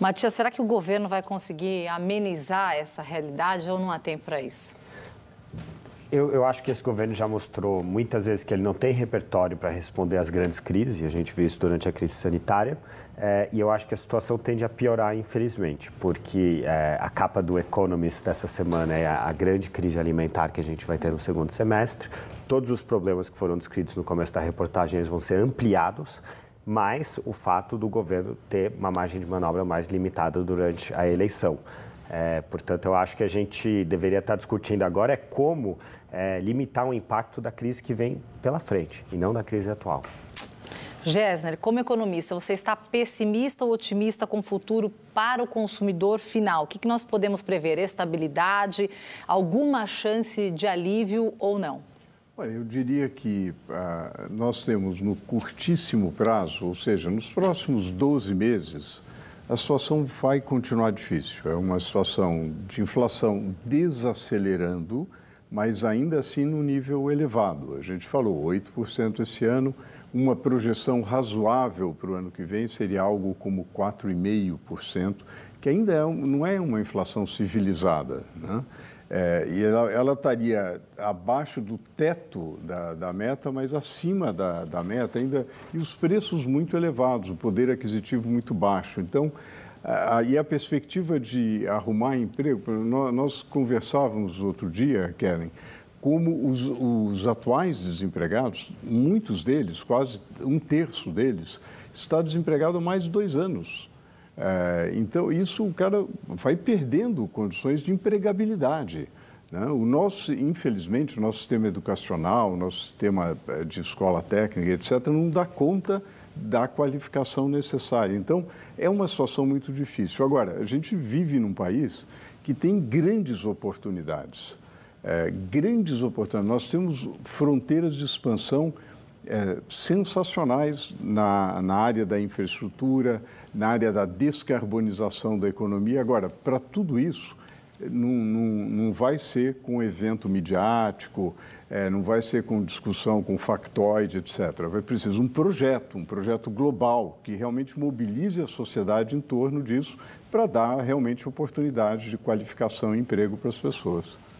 Matias, será que o governo vai conseguir amenizar essa realidade ou não há tempo para isso? Eu, eu, acho que esse governo já mostrou muitas vezes que ele não tem repertório para responder às grandes crises, e a gente viu isso durante a crise sanitária, eh, e eu acho que a situação tende a piorar, infelizmente, porque eh, a capa do Economist dessa semana é a, a grande crise alimentar que a gente vai ter no segundo semestre. Todos os problemas que foram descritos no começo da reportagem eles vão ser ampliados, mais o fato do governo ter uma margem de manobra mais limitada durante a eleição. É, portanto, eu acho que a gente deveria estar discutindo agora é como é, limitar o impacto da crise que vem pela frente e não da crise atual. Gessner, como economista, você está pessimista ou otimista com o futuro para o consumidor final? O que, que nós podemos prever? Estabilidade? Alguma chance de alívio ou não? Olha, eu diria que ah, nós temos no curtíssimo prazo, ou seja, nos próximos 12 meses, a situação vai continuar difícil. É uma situação de inflação desacelerando, mas ainda assim no nível elevado. A gente falou 8% esse ano, uma projeção razoável para o ano que vem seria algo como 4,5%, que ainda é, não é uma inflação civilizada. Né? É, e ela, ela estaria abaixo do teto da, da meta, mas acima da, da, meta ainda, e os preços muito elevados, o poder aquisitivo muito baixo. Então, aí e a perspectiva de arrumar emprego, nós, nós conversávamos outro dia, Karen, como os, os atuais desempregados, muitos deles, quase um terço deles, está desempregado há mais de dois anos. É, então, isso o cara vai perdendo condições de empregabilidade. Né? O nosso, infelizmente, o nosso sistema educacional, o nosso sistema é, de escola técnica, etc., não dá conta da qualificação necessária. Então, é uma situação muito difícil. Agora, a gente vive num país que tem grandes oportunidades. É, grandes oportunidades. Nós temos fronteiras de expansão é, sensacionais na, na área da infraestrutura, na área da descarbonização da economia. Agora, para tudo isso, não, não, não, vai ser com evento midiático, é, não vai ser com discussão, com factoide, etc. Vai precisar um projeto, um projeto global que realmente mobilize a sociedade em torno disso para dar realmente oportunidades de qualificação e emprego para as pessoas.